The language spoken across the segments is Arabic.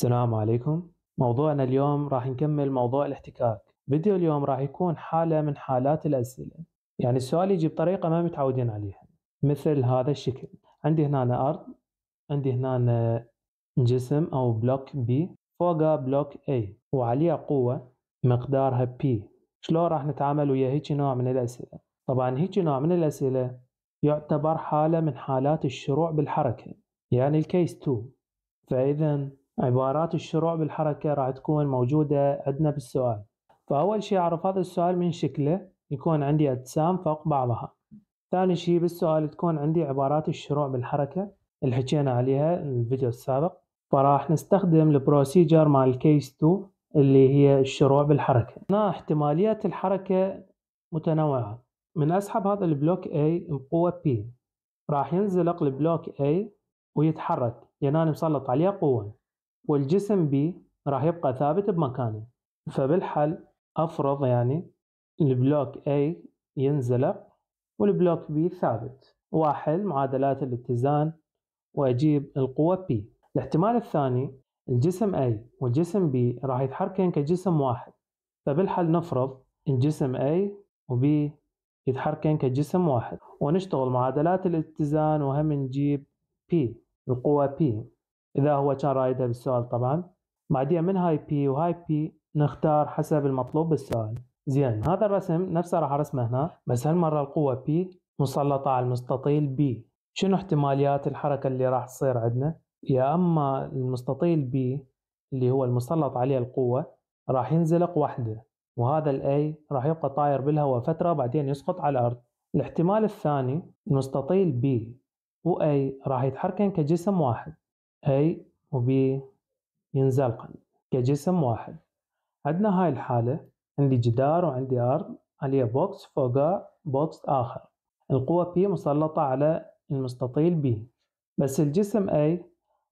السلام عليكم موضوعنا اليوم راح نكمل موضوع الاحتكاك فيديو اليوم راح يكون حالة من حالات الأسئلة يعني السؤال يجي بطريقة ما متعودين عليها مثل هذا الشكل عندي هنا أرض عندي هنا جسم أو بلوك بي فوقه بلوك A وعليه قوة مقدارها P شلون راح نتعامل ويا هيك نوع من الأسئلة طبعا هيك نوع من الأسئلة يعتبر حالة من حالات الشروع بالحركة يعني الكيس 2 فإذا عبارات الشروع بالحركة راح تكون موجودة عندنا بالسؤال فأول شيء أعرف هذا السؤال من شكله يكون عندي أجسام فوق بعضها ثاني شيء بالسؤال تكون عندي عبارات الشروع بالحركة اللي حكينا عليها الفيديو السابق فراح نستخدم البروسيجر مع الكيس 2 اللي هي الشروع بالحركة هنا احتماليات الحركة متنوعة من أسحب هذا البلوك A بقوة P راح ينزلق البلوك A ويتحرك لأن يعني أنا مسلط عليه قوة والجسم B راح يبقى ثابت بمكانه فبالحل أفرض يعني البلوك A ينزلق والبلوك B ثابت وأحل معادلات الاتزان وأجيب القوة P الاحتمال الثاني الجسم A والجسم B راح يتحركين كجسم واحد فبالحل نفرض الجسم A وB يتحركين كجسم واحد ونشتغل معادلات الاتزان وهم نجيب P القوة P إذا هو كان رايدها بالسؤال طبعا بعدين من هاي بي وهاي بي نختار حسب المطلوب بالسؤال زين هذا الرسم نفسه راح ارسمه هنا بس هالمرة القوة بي مسلطة على المستطيل بي شنو احتماليات الحركة اللي راح تصير عندنا يا أما المستطيل بي اللي هو المسلط عليه القوة راح ينزلق وحده وهذا الاي راح يبقى طاير بالهواء فترة بعدين يسقط على الأرض الاحتمال الثاني المستطيل بي و راح يتحركن كجسم واحد A وبي ينزلقن كجسم واحد عندنا هاي الحالة عندي جدار وعندي أرض عليها بوكس فوقها بوكس آخر القوة P مسلطة على المستطيل B بس الجسم A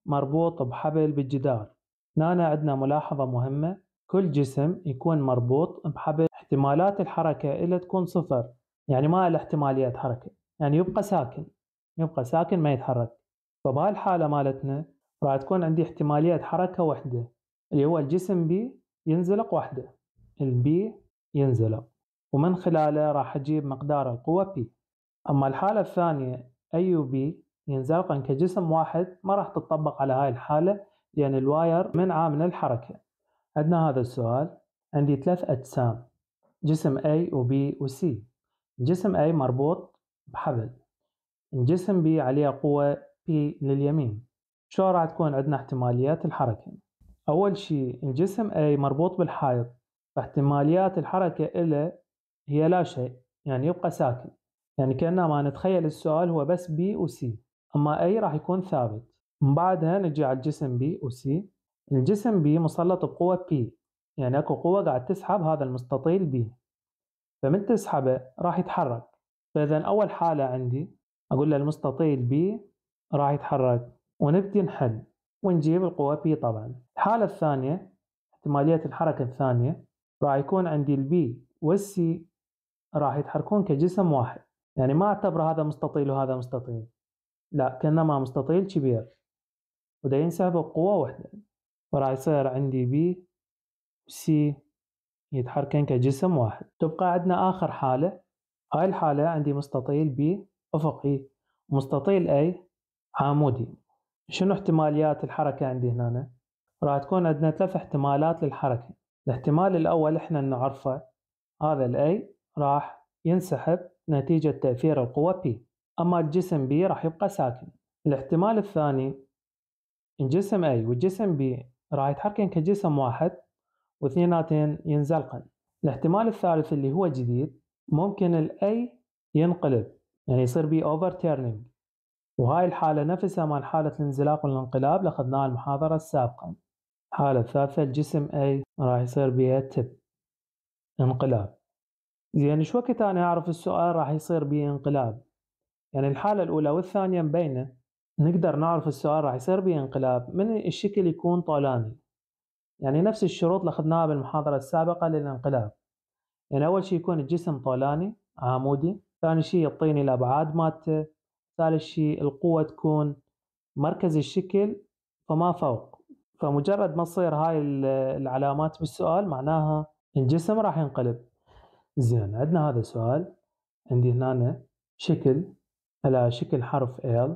مربوط بحبل بالجدار هنا عندنا ملاحظة مهمة كل جسم يكون مربوط بحبل احتمالات الحركة إلا تكون صفر يعني ما له احتمالية حركة يعني يبقى ساكن يبقى ساكن ما يتحرك فبهالحالة مالتنا راح تكون عندي احتمالية حركة واحدة اللي هو الجسم بي ينزلق واحدة البي ينزلق ومن خلاله راح أجيب مقدار القوة بي أما الحالة الثانية أي بي ينزلقن كجسم واحد ما راح تطبق على هاي الحالة لأن الواير من عامل الحركة عندنا هذا السؤال عندي ثلاث أجسام جسم A و B و C جسم A مربوط بحبل جسم B عليه قوة P لليمين شو راح تكون عندنا احتماليات الحركة أول شيء الجسم أي مربوط بالحائط فاحتماليات الحركة إله هي لا شيء يعني يبقى ساكن يعني كأنه ما نتخيل السؤال هو بس بي وسي أما أي راح يكون ثابت من بعدها نجي على الجسم بي وسي الجسم بي مسلط بقوة بي يعني أكو قوة قاعد تسحب هذا المستطيل بي فمن تسحبه راح يتحرك فإذا أول حالة عندي أقول له المستطيل بي راح يتحرك ونبدي نحل ونجيب القوة P طبعا الحالة الثانية احتمالية الحركة الثانية راح يكون عندي البي والسي راح يتحركون كجسم واحد يعني ما اعتبر هذا مستطيل وهذا مستطيل لا كأنما مستطيل كبير وده ينسحب بقوة واحدة فراح يصير عندي بي وسي يتحركن كجسم واحد تبقى عندنا آخر حالة هاي الحالة عندي مستطيل بي أفقي e، مستطيل أي عمودي شنو احتماليات الحركة عندي هنا؟ راح تكون عندنا ثلاث احتمالات للحركة الاحتمال الأول احنا نعرفه هذا الاي راح ينسحب نتيجة تأثير القوة P أما الجسم B راح يبقى ساكن الاحتمال الثاني الجسم A والجسم B راح يتحركن كجسم واحد واثنيناتين ينزلقن الاحتمال الثالث اللي هو جديد ممكن الـ A ينقلب يعني يصير B overturning وهاي الحالة نفسها مال حالة الانزلاق والانقلاب أخذناها المحاضرة السابقة الحالة الثالثة الجسم أي راح يصير بيها تب انقلاب زين شو وقت أنا أعرف السؤال راح يصير بيه انقلاب يعني الحالة الأولى والثانية مبينة نقدر نعرف السؤال راح يصير بيه انقلاب من الشكل يكون طولاني يعني نفس الشروط اللي أخذناها بالمحاضرة السابقة للانقلاب يعني أول شيء يكون الجسم طولاني عمودي ثاني شيء يعطيني الأبعاد مالته ثالث شيء القوة تكون مركز الشكل فما فوق فمجرد ما تصير هاي العلامات بالسؤال معناها الجسم راح ينقلب زين عندنا هذا السؤال عندي هنا شكل على شكل حرف L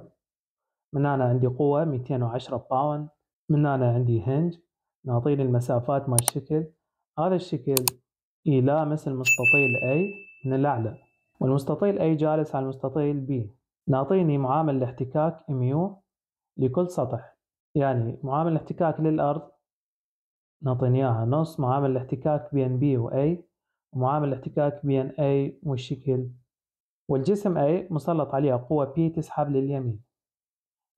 من هنا عندي قوة 210 باوند من هنا عندي هنج نعطيني المسافات مال الشكل هذا الشكل يلامس المستطيل A من الأعلى والمستطيل A جالس على المستطيل B نعطيني معامل الاحتكاك ميو لكل سطح يعني معامل الاحتكاك للأرض نعطيني إياها نص معامل الاحتكاك بين B و A ومعامل الاحتكاك بين A والشكل والجسم A مسلط عليها قوة P تسحب لليمين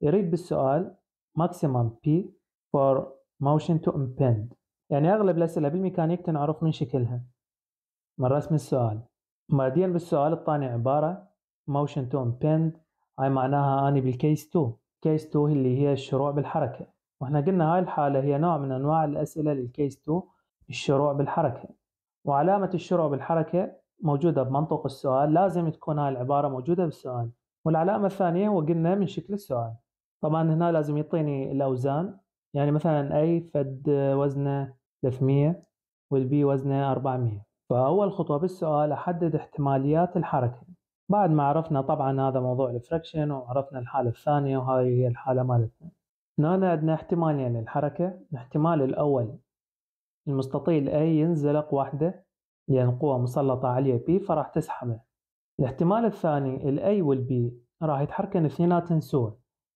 يريد بالسؤال maximum P for motion to impend يعني أغلب الأسئلة بالميكانيك تنعرف من شكلها من رسم السؤال ماديا بالسؤال الثاني عبارة motion to impend هاي معناها اني بالكيس 2 كيس 2 اللي هي الشروع بالحركه واحنا قلنا هاي الحاله هي نوع من انواع الاسئله للكيس 2 الشروع بالحركه وعلامه الشروع بالحركه موجوده بمنطق السؤال لازم تكون هاي العباره موجوده بالسؤال والعلامه الثانيه هو قلنا من شكل السؤال طبعا هنا لازم يعطيني الاوزان يعني مثلا اي فد وزنه 300 والبي وزنه 400 فاول خطوه بالسؤال احدد احتماليات الحركه بعد ما عرفنا طبعا هذا موضوع الفريكشن وعرفنا الحالة الثانية وهاي هي الحالة مالتنا هنا عندنا احتمالين للحركة يعني الاحتمال الأول المستطيل A ينزلق واحدة لأن يعني قوة مسلطة عليه B فراح تسحبه الاحتمال الثاني ال A وال B راح يتحركن اثنيناتن سوا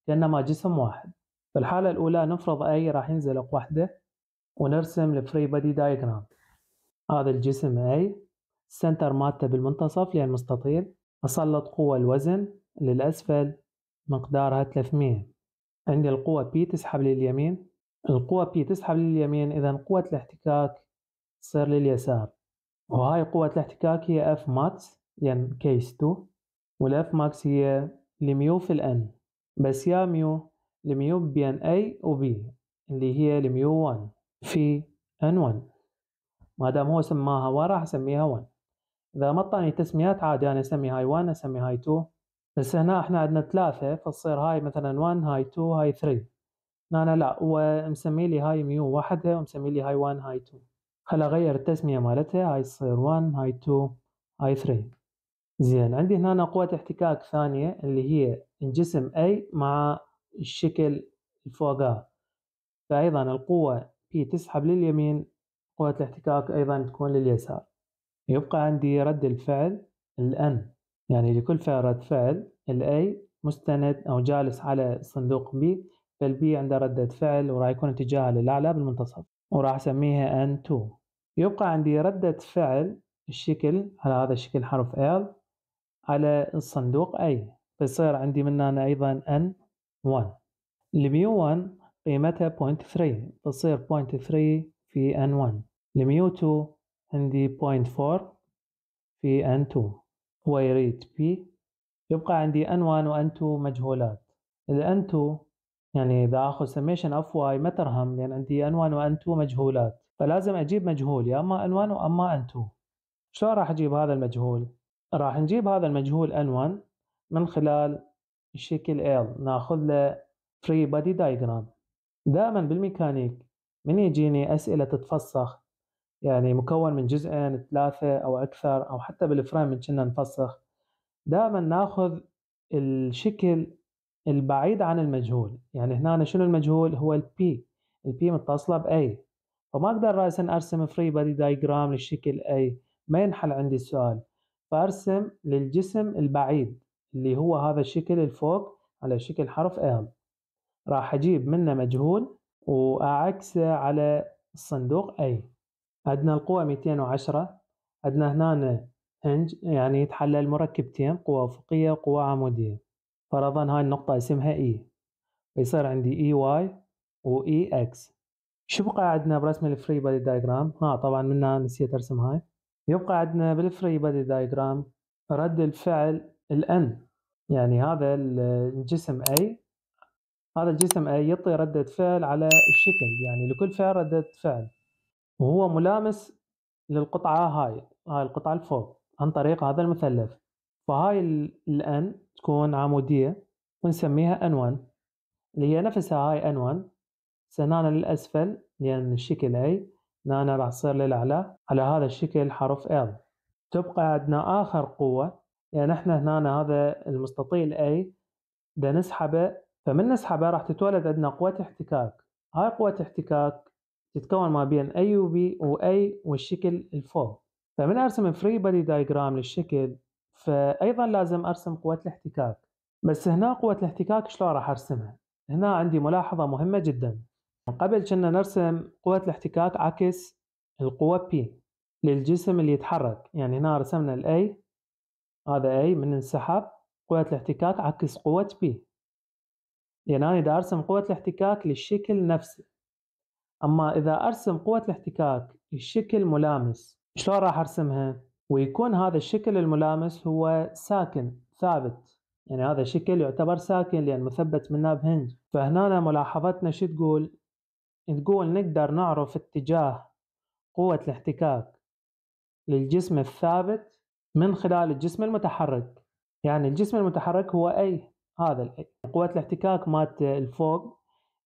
كأنما جسم واحد فالحالة الأولى نفرض A راح ينزلق واحدة ونرسم الفري بادي دايجرام هذا الجسم A السنتر مالته بالمنتصف يعني لأن مستطيل أسلط قوة الوزن للأسفل مقدارها 300 عندي القوة P تسحب لليمين القوة P تسحب لليمين إذا قوة الاحتكاك تصير لليسار وهاي قوة الاحتكاك هي F max يعني كيس 2 والاف max هي لميو في الان بس يا ميو لميو بين اي وبي اللي هي لميو 1 في ان 1 ما دام هو سماها 1 راح اسميها 1 اذا ما اعطاني تسميات عادي انا اسمي هاي 1 اسمي هاي 2 بس هنا احنا عندنا ثلاثة فتصير هاي مثلا 1 هاي 2 هاي 3 هنا لا هو مسمي لي هاي ميو واحدة ومسمي لي هاي 1 هاي 2 خل اغير التسمية مالتها هاي تصير 1 هاي 2 هاي 3 زين عندي هنا قوة احتكاك ثانية اللي هي الجسم A مع الشكل الفوقاه فأيضا القوة P تسحب لليمين قوة الاحتكاك أيضا تكون لليسار يبقى عندي رد الفعل الأن يعني لكل فعل رد فعل الأي مستند أو جالس على صندوق بي فالبي عنده ردة فعل وراح يكون اتجاهها للأعلى بالمنتصف وراح أسميها أن تو يبقى عندي ردة فعل الشكل على هذا الشكل حرف L على الصندوق أي فيصير عندي من هنا أيضا أن 1 الميو 1 قيمتها 0.3 تصير 0.3 في أن 1 الميو 2 عندي 0.4 في n 2 هو يريد بي يبقى عندي n 1 وان 2 مجهولات ال n 2 يعني إذا أخذ summation of y ما ترهم لأن عندي n 1 وأن 2 مجهولات فلازم أجيب مجهول يا أما n 1 وأما n 2 شلون راح أجيب هذا المجهول؟ راح نجيب هذا المجهول n 1 من خلال شكل L ناخذ له فري بادي دايجرام دائما بالميكانيك من يجيني أسئلة تتفسخ يعني مكون من جزئين ثلاثة أو أكثر أو حتى بالفريم من كنا نفسخ دائما ناخذ الشكل البعيد عن المجهول يعني هنا شنو المجهول هو البي البي متصلة بأي فما أقدر رأسا أرسم فري بادي دايجرام للشكل أي ما ينحل عندي السؤال فأرسم للجسم البعيد اللي هو هذا الشكل الفوق على شكل حرف L راح أجيب منه مجهول وأعكسه على الصندوق أي عندنا القوة 210 عندنا هنا هنج يعني يتحلل مركبتين قوة أفقية وقوة عمودية فرضا هاي النقطة اسمها E فيصير عندي EY و EX شو بقى عندنا برسم الفري بادي دايجرام ها طبعا منا نسيت ارسم هاي يبقى عندنا بالفري بادي دايجرام رد الفعل الان يعني هذا الجسم اي هذا الجسم اي يعطي ردة فعل على الشكل يعني لكل فعل ردة فعل وهو ملامس للقطعة هاي هاي القطعة الفوق عن طريق هذا المثلث فهاي الان تكون عمودية ونسميها N1 اللي هي نفسها هاي N1 سنانا للأسفل لأن الشكل A نانا راح تصير للأعلى على هذا الشكل حرف L تبقى عندنا آخر قوة يعني احنا هنا هذا المستطيل A ده نسحبه فمن نسحبه راح تتولد عندنا قوة احتكاك هاي قوة احتكاك تتكون ما بين A و B و A والشكل الفوق فمن أرسم Free Body دايجرام للشكل فأيضا لازم أرسم قوة الاحتكاك بس هنا قوة الاحتكاك شلون راح أرسمها هنا عندي ملاحظة مهمة جدا من قبل كنا نرسم قوة الاحتكاك عكس القوة P للجسم اللي يتحرك يعني هنا رسمنا ال A هذا A من انسحب قوة الاحتكاك عكس قوة P يعني أنا إذا أرسم قوة الاحتكاك للشكل نفسه أما إذا أرسم قوة الاحتكاك بشكل ملامس شلون راح أرسمها؟ ويكون هذا الشكل الملامس هو ساكن ثابت يعني هذا الشكل يعتبر ساكن لأن مثبت منه بهنج فهنا ملاحظتنا شو تقول؟ تقول نقدر نعرف اتجاه قوة الاحتكاك للجسم الثابت من خلال الجسم المتحرك يعني الجسم المتحرك هو أي هذا الأي قوة الاحتكاك مات الفوق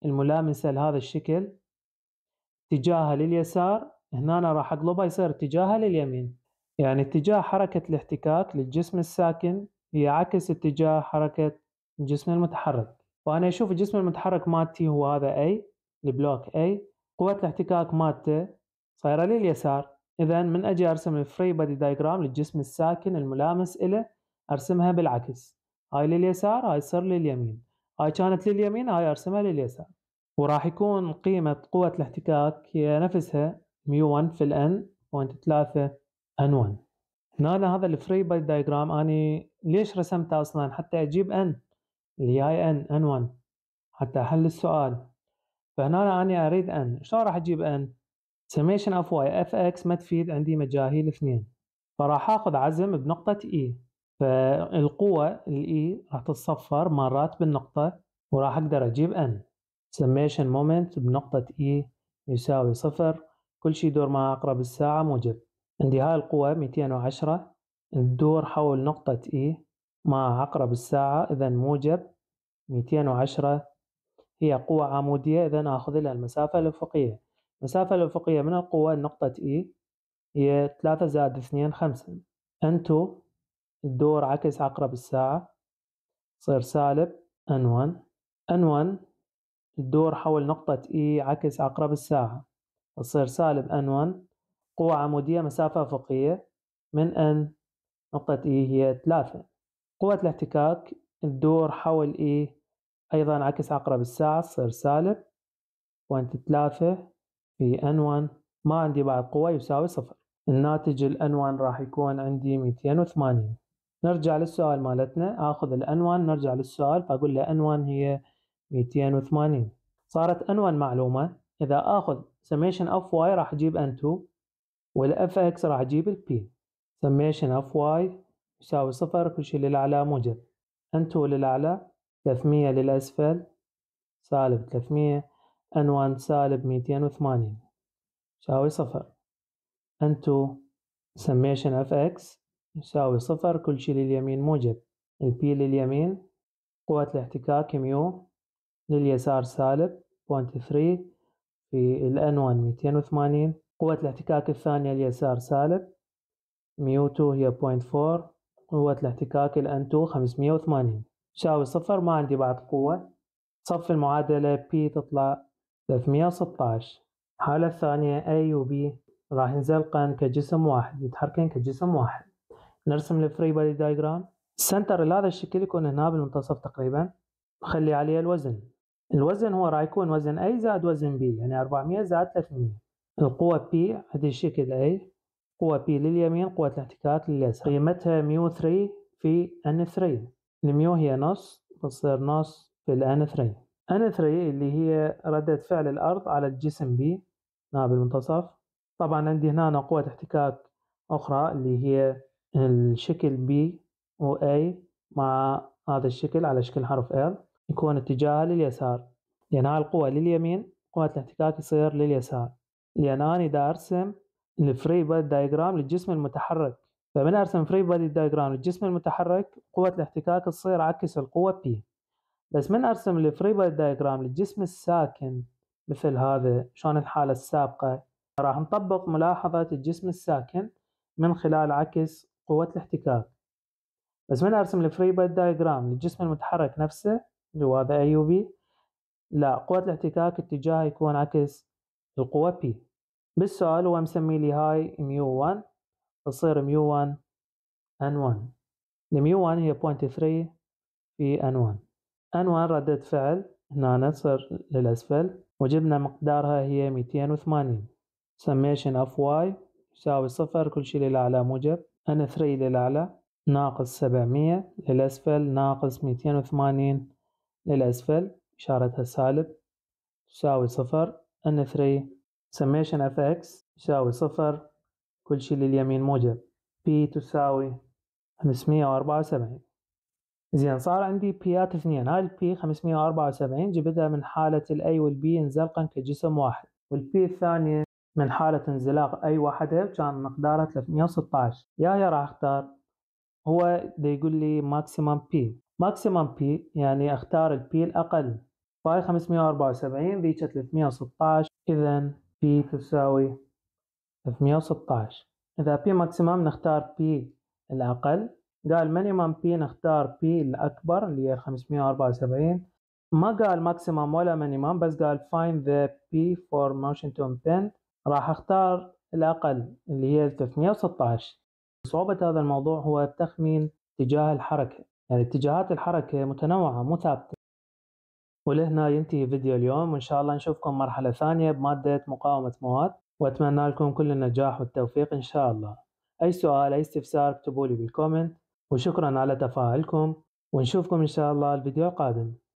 الملامسة لهذا الشكل اتجاهها لليسار هنا راح اقلبها يصير اتجاهها لليمين يعني اتجاه حركة الاحتكاك للجسم الساكن هي عكس اتجاه حركة الجسم المتحرك وأنا أشوف الجسم المتحرك مالتي هو هذا A البلوك A قوة الاحتكاك مالته صايرة لليسار إذا من أجي أرسم الفري بادي دايجرام للجسم الساكن الملامس إله أرسمها بالعكس هاي لليسار هاي تصير لليمين هاي كانت لليمين هاي أرسمها لليسار وراح يكون قيمة قوة الاحتكاك هي نفسها ميو 1 في الان بوينت 3 ان 1 هنا هذا الفري باي دايجرام اني ليش رسمته اصلا حتى اجيب ان اللي هي ان ان 1 حتى احل السؤال فهنا اني اريد ان شلون راح اجيب ان سميشن اوف واي اف اكس ما تفيد عندي مجاهيل اثنين فراح اخذ عزم بنقطة اي e. فالقوة الاي e راح تتصفر مرات بالنقطة وراح اقدر اجيب ان summation moment بنقطة E يساوي صفر كل شيء يدور مع أقرب الساعة موجب عندي هاي القوة 210 تدور حول نقطة E مع أقرب الساعة إذا موجب 210 هي قوة عمودية إذا آخذ لها المسافة الأفقية المسافة الأفقية من القوة نقطة E هي 3 زائد 2 5 N2 تدور عكس عقرب الساعة تصير سالب N1 N1 الدور حول نقطة E عكس عقرب الساعة تصير سالب N1 قوة عمودية مسافة أفقية من N نقطة E هي 3 قوة الاحتكاك الدور حول E أيضا عكس عقرب الساعة تصير سالب وانت 3 في N1 ما عندي بعد قوة يساوي صفر الناتج ال N1 راح يكون عندي 280 نرجع للسؤال مالتنا آخذ ال N1 نرجع للسؤال فأقول له N1 هي 280 صارت N1 معلومة إذا آخذ summation of y راح أجيب n 2 وال fx راح أجيب p summation of y يساوي صفر كل شيء للأعلى موجب n 2 للأعلى 300 للأسفل سالب 300 n 1 سالب 280 يساوي صفر n 2 summation of x يساوي صفر كل شيء لليمين موجب ال p لليمين قوة الاحتكاك ميو لليسار سالب 0.3 في ال n 1 280 قوة الاحتكاك الثانية اليسار سالب ميو 2 هي 0.4 قوة الاحتكاك ال n 2 580 تساوي صفر ما عندي بعد قوة صف المعادلة P تطلع 316 الحالة الثانية A و B راح ينزلقن كجسم واحد يتحركن كجسم واحد نرسم الفري بادي دايجرام السنتر لهذا الشكل يكون هنا بالمنتصف تقريبا نخلي عليه الوزن الوزن هو راح يكون وزن A زائد وزن B يعني 400 زائد 300 القوة P هذه الشكل A قوة P لليمين قوة الاحتكاك لليسار قيمتها ميو 3 في N 3 الميو هي نص بتصير نص في n 3 ان 3 اللي هي ردة فعل الأرض على الجسم بي هنا بالمنتصف طبعا عندي هنا قوة احتكاك أخرى اللي هي الشكل بي و A مع هذا الشكل على شكل حرف L يكون اتجاهه لليسار ينال يعني القوة لليمين قوة الاحتكاك يصير لليسار لأن أنا إذا أرسم الفري بادي دايجرام للجسم المتحرك فمن أرسم فري بادي دايجرام للجسم المتحرك قوة الاحتكاك تصير عكس القوة P بس من أرسم الفري بادي دايجرام للجسم الساكن مثل هذا شلون الحالة السابقة راح نطبق ملاحظة الجسم الساكن من خلال عكس قوة الاحتكاك بس من أرسم الفري بادي دايجرام للجسم المتحرك نفسه هو الوضع أيوبي لا قوة الاحتكاك اتجاهها يكون عكس القوة بي بالسؤال هو مسمي لي هاي ميو 1 تصير ميو 1 ان 1 الميو 1 هي بوينت 0.3 في ان 1 ان 1 ردة فعل هنا تصير للأسفل وجبنا مقدارها هي 280 summation of y يساوي صفر كل شيء للأعلى موجب N 3 للأعلى ناقص 700 للأسفل ناقص 280 للأسفل إشارتها سالب تساوي صفر N 3 summation of x تساوي صفر كل شيء لليمين موجب P تساوي 574 زين صار عندي بيات اثنين هاي البي 574 جبتها من حالة الاي والبي انزلقا كجسم واحد والبي الثانية من حالة انزلاق اي واحدة كان مقدارها 316 يا يا راح اختار هو دا يقول لي ماكسيمم بي ماكسيمم بي يعني اختار البي الأقل باي 574 ذيك 316 إذا بي تساوي 316 إذا بي ماكسيمم نختار بي الأقل قال مينيمم بي نختار بي الأكبر اللي هي 574 ما قال ماكسيمم ولا مينيمم بس قال فايند ذا بي فور موشن تو impend راح اختار الأقل اللي هي 316 صعوبة هذا الموضوع هو تخمين اتجاه الحركة يعني اتجاهات الحركة متنوعة مو ثابتة ولهنا ينتهي فيديو اليوم وإن شاء الله نشوفكم مرحلة ثانية بمادة مقاومة مواد وأتمنى لكم كل النجاح والتوفيق إن شاء الله أي سؤال أي استفسار اكتبوا لي بالكومنت وشكرا على تفاعلكم ونشوفكم إن شاء الله الفيديو القادم